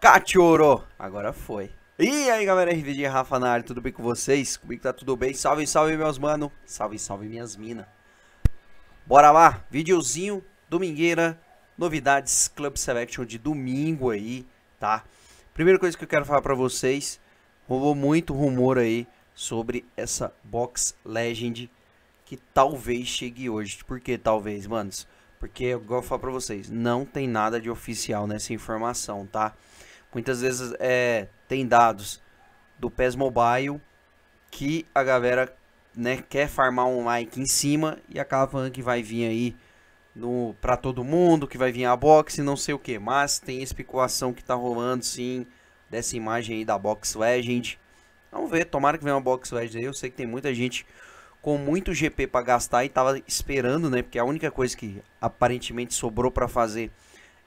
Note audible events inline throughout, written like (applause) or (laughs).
Cachorro! Agora foi. E aí galera, RVD Rafa na área, tudo bem com vocês? Comigo tá tudo bem? Salve, salve meus mano, salve, salve minhas mina. Bora lá, videozinho, domingueira, novidades Club Selection de domingo aí, tá? Primeira coisa que eu quero falar pra vocês, rolou muito rumor aí sobre essa Box Legend que talvez chegue hoje. Por que talvez, manos? Porque, igual eu falo pra vocês, não tem nada de oficial nessa informação, Tá? Muitas vezes é, tem dados do PES Mobile que a galera né, quer farmar um like em cima e acaba falando que vai vir aí no para todo mundo, que vai vir a boxe e não sei o que. Mas tem especulação que tá rolando sim dessa imagem aí da Box Legend. Vamos ver, tomara que venha uma Box Legend aí. Eu sei que tem muita gente com muito GP para gastar e tava esperando, né? Porque a única coisa que aparentemente sobrou para fazer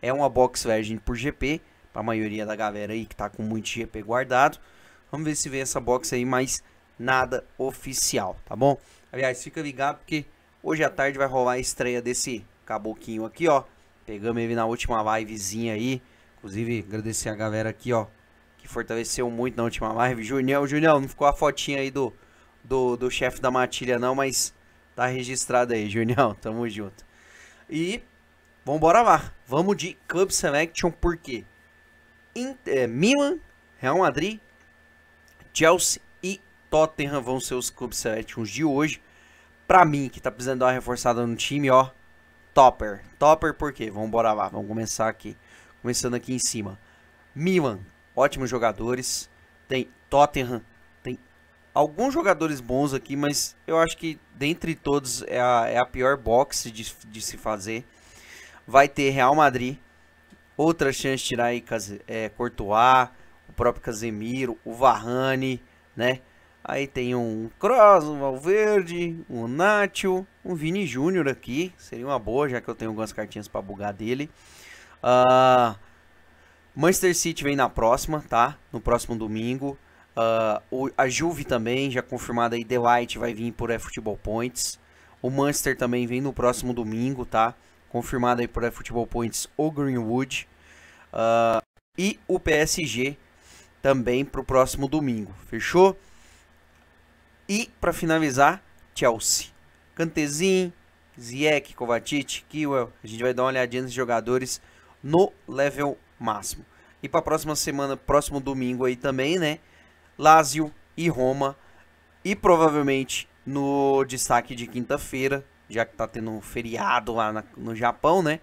é uma Box Legend por GP para a maioria da galera aí que tá com muito GP guardado. Vamos ver se vem essa box aí, mas nada oficial, tá bom? Aliás, fica ligado porque hoje à tarde vai rolar a estreia desse caboquinho aqui, ó. Pegamos ele na última livezinha aí. Inclusive, agradecer a galera aqui, ó, que fortaleceu muito na última live. Junião, Junião, não ficou a fotinha aí do, do, do chefe da matilha não, mas tá registrado aí, Junião. (laughs) Tamo junto. E vambora lá. Vamos de Club Selection, por quê? É, Milan, Real Madrid, Chelsea e Tottenham vão ser os clubes seletivos de hoje. Pra mim, que tá precisando dar uma reforçada no time, ó. Topper. Topper por quê? Vamos bora lá, vamos começar aqui. Começando aqui em cima. Milan, ótimos jogadores. Tem Tottenham, tem alguns jogadores bons aqui, mas eu acho que dentre todos é a, é a pior boxe de, de se fazer. Vai ter Real Madrid, outras chances tirar aí é, Courtois, o próprio Casemiro, o Varane, né? Aí tem um Cross, um Valverde, um Nacho, um Vini Júnior aqui. Seria uma boa, já que eu tenho algumas cartinhas para bugar dele. Uh, Manchester City vem na próxima, tá? No próximo domingo. Uh, o, a Juve também, já confirmada aí, The Light vai vir por eFootball Points. O Manchester também vem no próximo domingo, tá? confirmado aí por Futebol Points o Greenwood uh, e o PSG também para o próximo domingo, fechou? E para finalizar, Chelsea, Cantezinho, Ziek, Kovacic, Kiwell, a gente vai dar uma olhadinha nos jogadores no level máximo. E para a próxima semana, próximo domingo aí também, né? Lazio e Roma. E provavelmente no destaque de quinta-feira, já que tá tendo um feriado lá na, no Japão, né?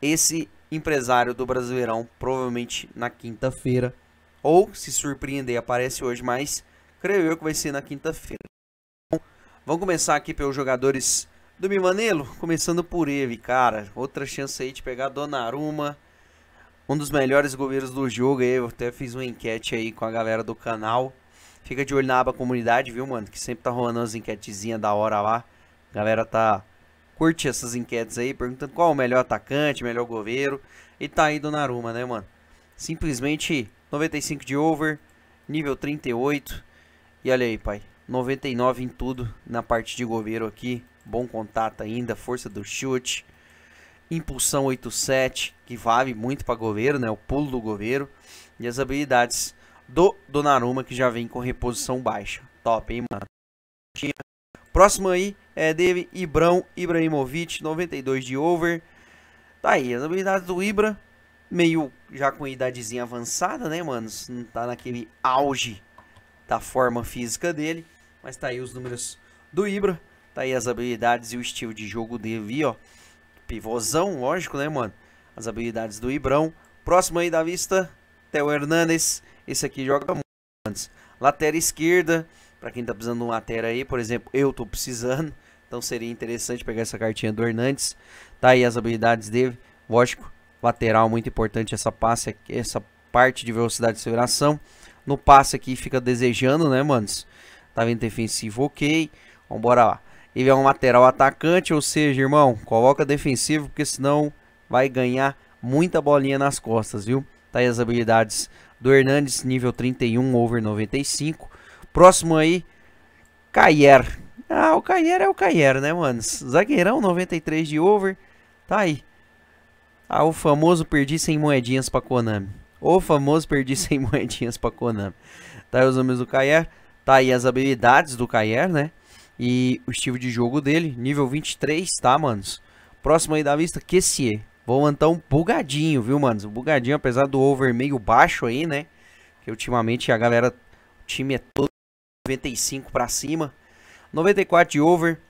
Esse empresário do Brasileirão, provavelmente na quinta-feira, ou se surpreender, aparece hoje, mas creio eu que vai ser na quinta-feira. vamos começar aqui pelos jogadores do Milanelo, começando por ele, cara. Outra chance aí de pegar Donnarumma, um dos melhores goleiros do jogo. Eu até fiz uma enquete aí com a galera do canal. Fica de olho na aba comunidade, viu, mano? Que sempre tá rolando umas enquetezinhas da hora lá galera tá curte essas enquetes aí, perguntando qual é o melhor atacante, melhor goleiro. E tá aí do Naruma, né, mano? Simplesmente 95 de over, nível 38. E olha aí, pai. 99 em tudo na parte de goleiro aqui. Bom contato ainda, força do chute. Impulsão 87, que vale muito para goleiro, né? O pulo do goleiro. E as habilidades do Donnarumma, que já vem com reposição baixa. Top, hein, mano? Próximo aí, é, dele, Ibrão, Ibrahimovic, 92 de over. Tá aí, as habilidades do Ibra, meio já com idadezinha avançada, né, mano? Não tá naquele auge da forma física dele, mas tá aí os números do Ibra, tá aí as habilidades e o estilo de jogo dele, ó. Pivôzão, lógico, né, mano? As habilidades do Ibrão. Próximo aí da vista, Theo Hernandes, Esse aqui joga muito antes. Latera esquerda, para quem tá precisando de um lateral aí, por exemplo, eu tô precisando. Então seria interessante pegar essa cartinha do Hernandes. Tá aí as habilidades dele. Lógico, lateral muito importante essa passe, aqui, essa parte de velocidade de aceleração. No passe aqui fica desejando, né, manos? Tá vendo defensivo, ok. Vambora lá. Ele é um lateral atacante, ou seja, irmão, coloca defensivo, porque senão vai ganhar muita bolinha nas costas, viu? Tá aí as habilidades do Hernandes, nível 31 over 95. Próximo aí, Caier. Ah, o Caiero é o Caiero, né, mano? Zagueirão, 93 de over. Tá aí. Ah, o famoso perdi sem moedinhas pra Konami. O famoso perdi sem (laughs) moedinhas pra Konami. Tá aí os nomes do Caier. Tá aí as habilidades do Caier, né? E o estilo de jogo dele. Nível 23, tá, manos? Próximo aí da lista, Kessie. Vou então um bugadinho, viu, manos? Um bugadinho, apesar do over meio baixo aí, né? Que ultimamente a galera... O time é todo 95 pra cima. 94 de over,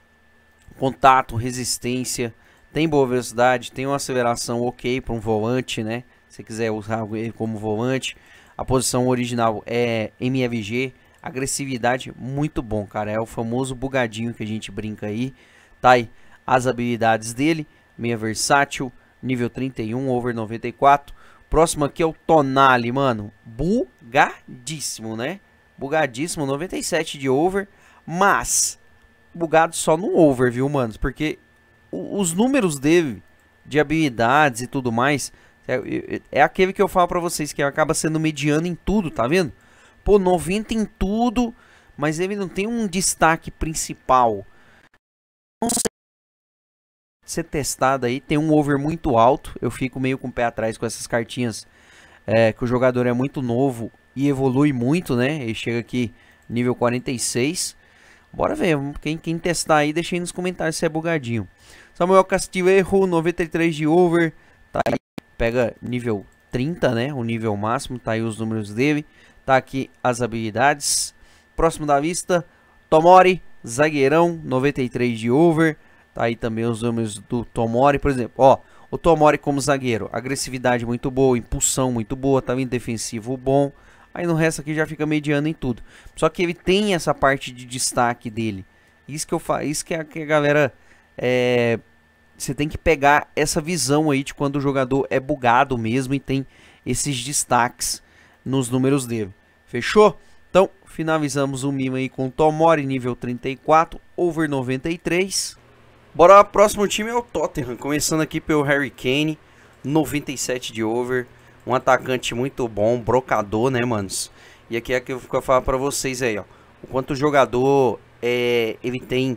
contato, resistência, tem boa velocidade, tem uma aceleração ok para um volante, né? Se quiser usar ele como volante. A posição original é MFG, agressividade muito bom, cara. É o famoso bugadinho que a gente brinca aí. Tá aí as habilidades dele, meia versátil, nível 31, over 94. Próximo aqui é o Tonali, mano. Bugadíssimo, né? Bugadíssimo, 97 de over. Mas, bugado só no over, viu, manos? Porque os números dele, de habilidades e tudo mais, é, é, é aquele que eu falo pra vocês, que acaba sendo mediano em tudo, tá vendo? Pô, 90 em tudo, mas ele não tem um destaque principal. Não sei ser testado aí. Tem um over muito alto. Eu fico meio com o pé atrás com essas cartinhas. É, que o jogador é muito novo e evolui muito, né? Ele chega aqui nível 46. Bora ver, quem, quem testar aí, deixa aí nos comentários se é bugadinho. Samuel erro 93 de over, tá aí, pega nível 30, né, o nível máximo, tá aí os números dele, tá aqui as habilidades. Próximo da vista Tomori, zagueirão, 93 de over, tá aí também os números do Tomori, por exemplo, ó, o Tomori como zagueiro, agressividade muito boa, impulsão muito boa, também defensivo bom, Aí no resto aqui já fica mediano em tudo. Só que ele tem essa parte de destaque dele. Isso que eu fa... isso que a, que a galera é... você tem que pegar essa visão aí de quando o jogador é bugado mesmo e tem esses destaques nos números dele. Fechou? Então, finalizamos o Mima aí com Tomori nível 34, over 93. Bora lá, próximo time é o Tottenham, começando aqui pelo Harry Kane, 97 de over, um atacante muito bom, um brocador, né, manos? E aqui é que eu vou falar pra vocês aí, ó. O quanto o jogador, é, ele tem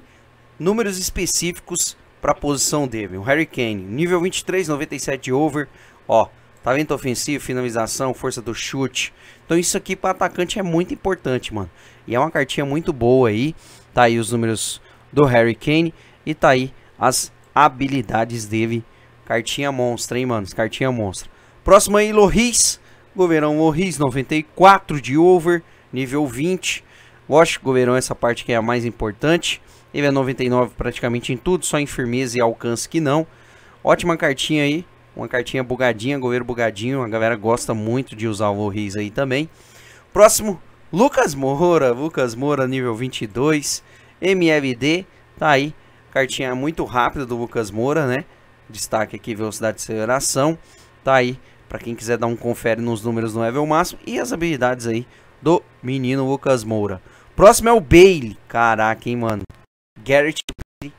números específicos pra posição dele. O Harry Kane, nível 23, 97 de over, ó. Talento ofensivo, finalização, força do chute. Então isso aqui para atacante é muito importante, mano. E é uma cartinha muito boa aí. Tá aí os números do Harry Kane. E tá aí as habilidades dele. Cartinha monstra, hein, mano? Cartinha monstra. Próxima aí, é Loris. Goverão Loris, 94 de over, nível 20. Lógico, Goverão, essa parte que é a mais importante. Ele é 99 praticamente em tudo, só em firmeza e alcance que não. Ótima cartinha aí, uma cartinha bugadinha, goleiro bugadinho. A galera gosta muito de usar o Loris aí também. Próximo, Lucas Moura. Lucas Moura, nível 22. MLD, tá aí. Cartinha muito rápida do Lucas Moura, né? Destaque aqui, velocidade de aceleração. Tá aí, para quem quiser dar um confere nos números no level máximo e as habilidades aí do menino Lucas Moura. Próximo é o Bailey. Caraca, hein, mano. Garrett Bailey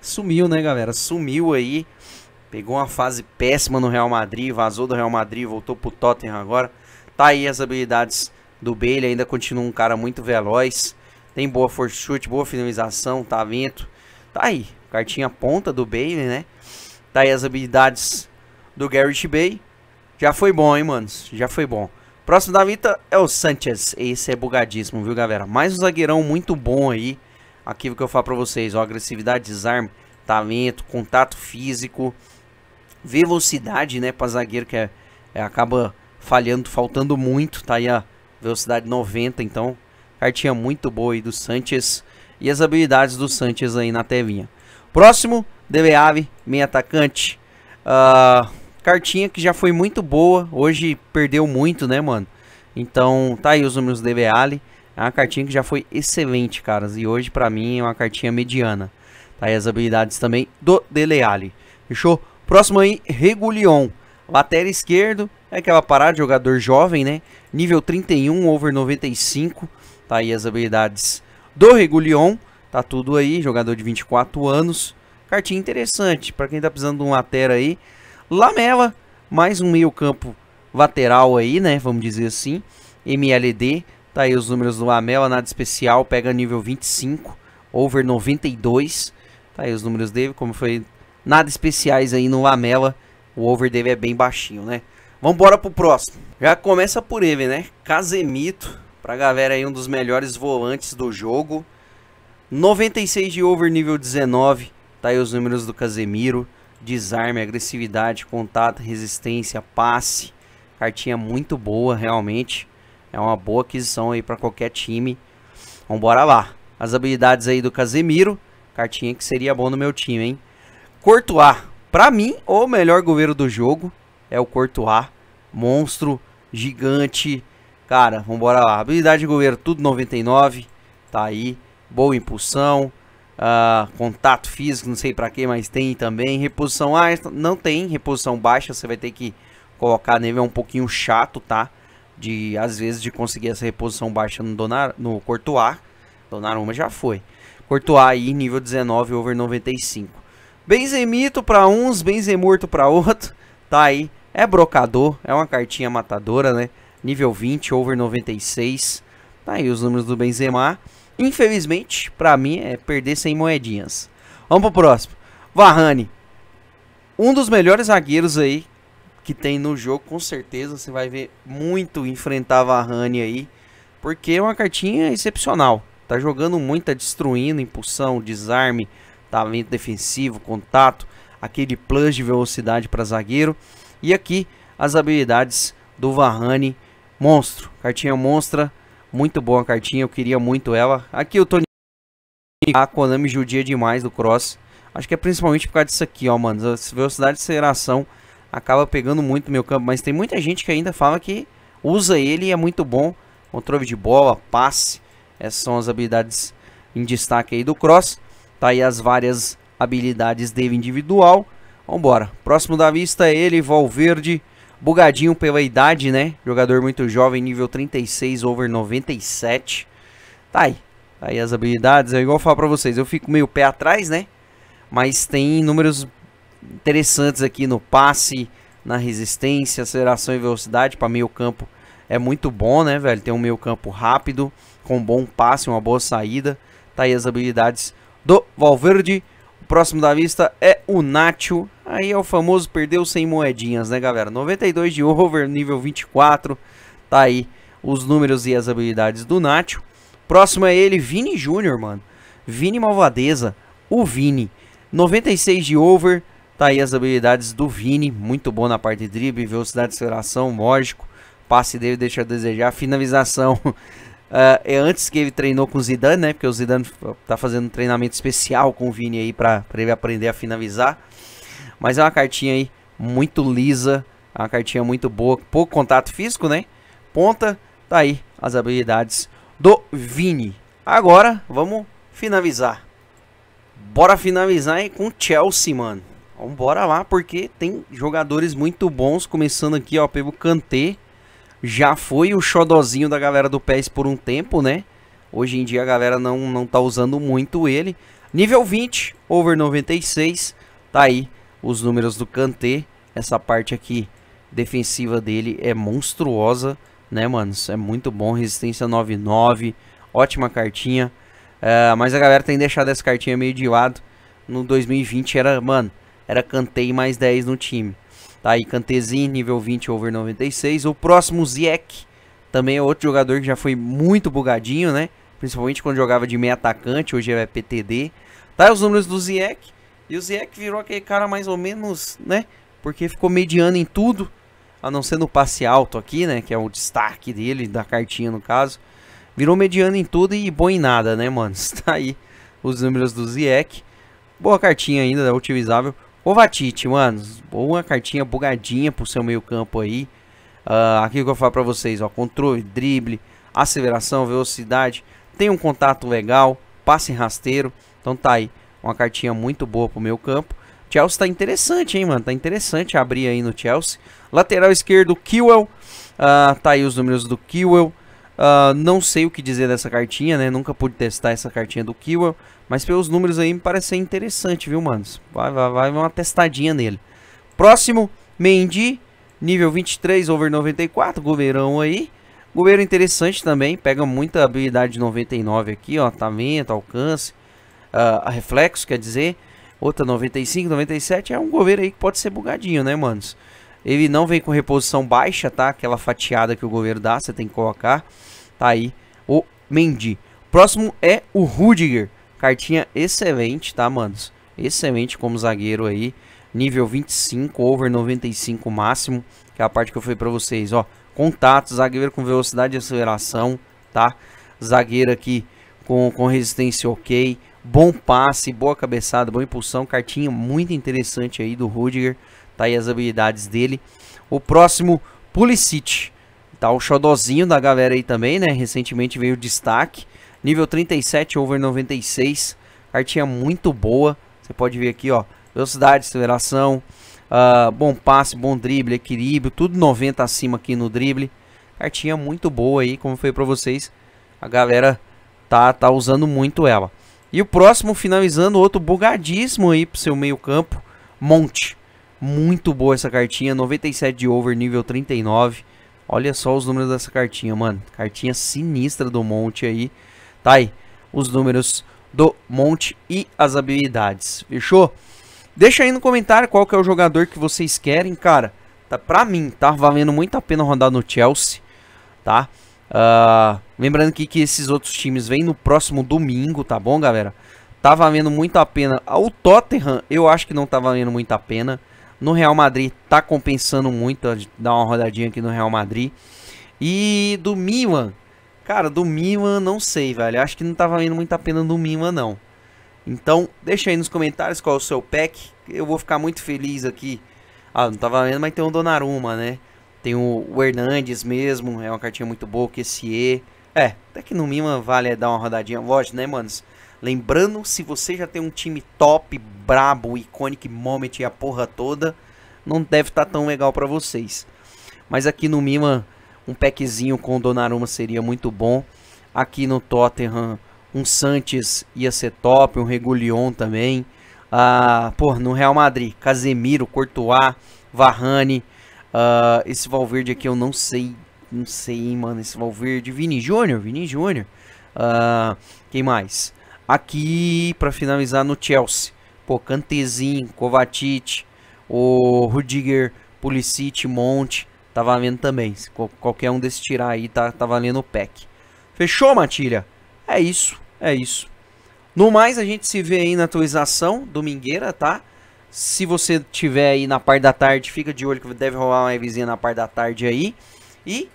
sumiu, né, galera? Sumiu aí. Pegou uma fase péssima no Real Madrid, vazou do Real Madrid, voltou pro Tottenham agora. Tá aí as habilidades do Bailey, ainda continua um cara muito veloz. Tem boa force chute, boa finalização, tá vento. Tá aí, cartinha ponta do Bailey, né? Tá aí as habilidades do Garrett Bay. Já foi bom, hein, manos? Já foi bom. Próximo da vita é o Sanchez. Esse é bugadíssimo, viu, galera? Mais um zagueirão muito bom aí. Aquilo que eu falo pra vocês, ó. Agressividade, desarme, talento, contato físico. Velocidade, né, pra zagueiro que é, é acaba falhando, faltando muito. Tá aí a velocidade 90, então. Cartinha muito boa aí do Sanchez. E as habilidades do Sanchez aí na telinha. Próximo, Dele meio atacante. Ah... Uh Cartinha que já foi muito boa, hoje perdeu muito, né, mano? Então, tá aí os números do Ali. É uma cartinha que já foi excelente, caras. E hoje, pra mim, é uma cartinha mediana. Tá aí as habilidades também do Deleale. Fechou? Próximo aí, Regulion. Lateral esquerdo, é aquela parada, jogador jovem, né? Nível 31, over 95. Tá aí as habilidades do Regulion. Tá tudo aí, jogador de 24 anos. Cartinha interessante, pra quem tá precisando de um lateral aí. Lamela, mais um meio-campo lateral aí, né? Vamos dizer assim. MLD, tá aí os números do Lamela, nada especial, pega nível 25, over 92. Tá aí os números dele, como foi nada especiais aí no Lamela. O over dele é bem baixinho, né? Vamos embora pro próximo. Já começa por ele, né? Casemito, pra galera aí um dos melhores volantes do jogo. 96 de over nível 19, tá aí os números do Casemiro desarme, agressividade, contato, resistência, passe. Cartinha muito boa, realmente. É uma boa aquisição aí para qualquer time. Vamos bora lá. As habilidades aí do Casemiro, cartinha que seria bom no meu time, hein? Courtois, para mim, o melhor goleiro do jogo é o Courtois. Monstro, gigante. Cara, vamos bora lá. Habilidade de goleiro, tudo 99. Tá aí. Boa impulsão Uh, contato físico, não sei para que, mas tem também. Reposição alta, ah, não tem. Reposição baixa, você vai ter que colocar nele. É um pouquinho chato, tá? De, às vezes, de conseguir essa reposição baixa no, Donar, no donar uma já foi. cortoar aí, nível 19, over 95. Benzemito para uns, Benzemurto para outro. Tá aí. É brocador, é uma cartinha matadora, né? Nível 20, over 96. Tá aí os números do Benzema. Infelizmente, para mim, é perder sem moedinhas. Vamos pro próximo. Varane. Um dos melhores zagueiros aí que tem no jogo, com certeza. Você vai ver muito enfrentar Varane aí. Porque é uma cartinha excepcional. Tá jogando muito, tá destruindo, impulsão, desarme, talento defensivo, contato, aquele plus de velocidade para zagueiro. E aqui as habilidades do Varane, monstro. Cartinha monstra muito boa a cartinha, eu queria muito ela. Aqui o Tony. A Konami judia demais do Cross. Acho que é principalmente por causa disso aqui, ó, mano. A velocidade de aceleração acaba pegando muito no meu campo. Mas tem muita gente que ainda fala que usa ele e é muito bom. Controle de bola, passe. Essas são as habilidades em destaque aí do Cross. Tá aí as várias habilidades dele individual. Vambora. Próximo da vista é ele, Valverde. Bugadinho pela idade, né? Jogador muito jovem, nível 36 over 97. Tá aí. Tá aí as habilidades. É igual eu falo pra vocês, eu fico meio pé atrás, né? Mas tem números interessantes aqui no passe, na resistência, aceleração e velocidade para meio campo. É muito bom, né, velho? Tem um meio campo rápido, com um bom passe, uma boa saída. Tá aí as habilidades do Valverde. O próximo da lista é o Nacho. Aí é o famoso perdeu 100 moedinhas, né, galera? 92 de over, nível 24. Tá aí os números e as habilidades do Nacho. Próximo é ele, Vini Júnior, mano. Vini Malvadeza, o Vini. 96 de over, tá aí as habilidades do Vini. Muito bom na parte de drible, velocidade de aceleração, lógico. Passe dele deixa a desejar. Finalização uh, (laughs) é antes que ele treinou com o Zidane, né? Porque o Zidane tá fazendo um treinamento especial com o Vini aí pra, pra ele aprender a finalizar. Mas é uma cartinha aí muito lisa, é uma cartinha muito boa, pouco contato físico, né? Ponta, tá aí as habilidades do Vini. Agora, vamos finalizar. Bora finalizar aí com Chelsea, mano. Vamos bora lá, porque tem jogadores muito bons, começando aqui, ó, pelo Kanté. Já foi o xodozinho da galera do PES por um tempo, né? Hoje em dia a galera não, não tá usando muito ele. Nível 20, over 96, tá aí os números do Kanté. Essa parte aqui defensiva dele é monstruosa, né, mano? Isso é muito bom, resistência 99, ótima cartinha. Uh, mas a galera tem deixado essa cartinha meio de lado. No 2020 era, mano, era Kanté e mais 10 no time. Tá aí, Kantezinho, nível 20 over 96. O próximo, Ziek, também é outro jogador que já foi muito bugadinho, né? Principalmente quando jogava de meia atacante, hoje é PTD. Tá os números do Ziek. E o Ziyech virou aquele cara mais ou menos, né? Porque ficou mediano em tudo, a não ser no passe alto aqui, né? Que é o destaque dele, da cartinha no caso. Virou mediano em tudo e bom em nada, né, mano? Está (laughs) aí os números do Ziyech. Boa cartinha ainda, é utilizável. Kovacic, mano, boa cartinha bugadinha pro seu meio campo aí. Uh, aqui que eu falo pra vocês, ó, controle, drible, aceleração, velocidade, tem um contato legal, passe rasteiro, então tá aí. Uma cartinha muito boa pro meu campo. Chelsea tá interessante, hein, mano? Tá interessante abrir aí no Chelsea. Lateral esquerdo, Kiwell. Uh, ah, tá aí os números do Kiwell. Uh, ah, não sei o que dizer dessa cartinha, né? Nunca pude testar essa cartinha do Kiwell. Mas pelos números aí me parece ser interessante, viu, manos? Vai, vai, vai uma testadinha nele. Próximo, Mendy. Nível 23, over 94. Goverão aí. Goleiro interessante também, pega muita habilidade 99 aqui, ó, talento, tá alcance, a, ah, a reflexo, quer dizer, outra 95, 97, é um governo aí que pode ser bugadinho, né, manos? Ele não vem com reposição baixa, tá? Aquela fatiada que o governo dá, você tem que colocar. Tá aí o Mendy. Próximo é o Rudiger. Cartinha excelente, tá, manos? Excelente como zagueiro aí. Nível 25, over 95 máximo. Que é a parte que eu falei pra vocês, ó. Contato, zagueiro com velocidade e aceleração, tá? Zagueiro aqui com, com resistência ok Bom passe, boa cabeçada, boa impulsão. Cartinha muito interessante aí do Rudiger. Tá aí as habilidades dele. O próximo, Pulisic. Tá o xodozinho da galera aí também, né? Recentemente veio destaque. Nível 37 over 96. Cartinha muito boa. Você pode ver aqui, ó. Velocidade, aceleração. Uh, bom passe, bom drible, equilíbrio. Tudo 90 acima aqui no drible. Cartinha muito boa aí, como foi pra vocês. A galera tá, tá usando muito ela. E o próximo finalizando, outro bugadíssimo aí pro seu meio campo, Monte. Muito boa essa cartinha, 97 de over, nível 39. Olha só os números dessa cartinha, mano. Cartinha sinistra do Monte aí. Tá aí, os números do Monte e as habilidades. Fechou? Deixa aí no comentário qual que é o jogador que vocês querem, cara. Tá, pra mim, tá valendo muito a pena rodar no Chelsea, tá? Uh, lembrando aqui que esses outros times vêm no próximo domingo, tá bom, galera? Tá valendo muito a pena. Ah, o Tottenham, eu acho que não tá valendo muito a pena. No Real Madrid tá compensando muito. Dá uma rodadinha aqui no Real Madrid. E do Milan, cara, do Milan não sei, velho. Acho que não tá valendo muito a pena do Milan, não. Então, deixa aí nos comentários qual é o seu pack. Eu vou ficar muito feliz aqui. Ah, não tá valendo, mas tem um Donnarumma, né? Tem o, o Hernandes mesmo, é uma cartinha muito boa, que esse E. É, até que no Mima vale dar uma rodadinha. Lógico, né, manos? Lembrando, se você já tem um time top, brabo, iconic moment e a porra toda, não deve estar tá tão legal para vocês. Mas aqui no Mima, um packzinho com o Donnarumma seria muito bom. Aqui no Tottenham, um Sanches ia ser top, um Regulion também. Ah, pô, no Real Madrid, Casemiro, Courtois, Varane, Uh, esse Valverde aqui eu não sei. Não sei, mano. Esse Valverde. Vini Júnior, Vini Júnior. Uh, quem mais? Aqui, para finalizar, no Chelsea. Pô, Cantezin, Kovacic, o Rudiger, Pulisic, Monte. Tá valendo também. qualquer um desses tirar aí tá, tá valendo o pack. Fechou, Matilha? É isso, é isso. No mais, a gente se vê aí na atualização domingueira, tá? Se você tiver aí na parte da tarde, fica de olho que deve rolar uma vizinha na parte da tarde aí. E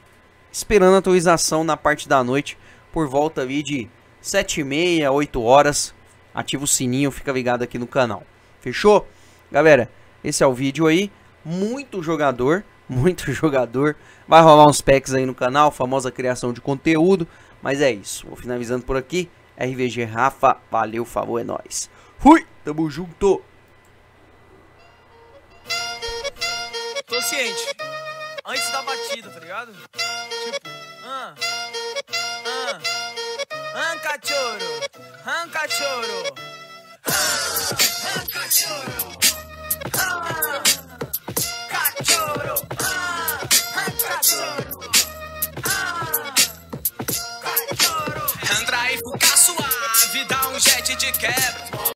esperando a atualização na parte da noite, por volta ali de 7 e meia, 8 horas. Ativa o sininho, fica ligado aqui no canal. Fechou? Galera, esse é o vídeo aí. Muito jogador, (laughs) muito jogador. Vai rolar uns packs aí no canal, famosa criação de conteúdo. Mas é isso, vou finalizando por aqui. RVG Rafa, valeu, favor, é nóis. Fui, tamo junto. consciente. Antes da batida, tá ligado? Tipo, ah, ah, ah, cachorro, ah, cachorro, ah, cachorro, ah, cachorro, ah, cachorro. Andar e ficar suave, dá um jet de quebra.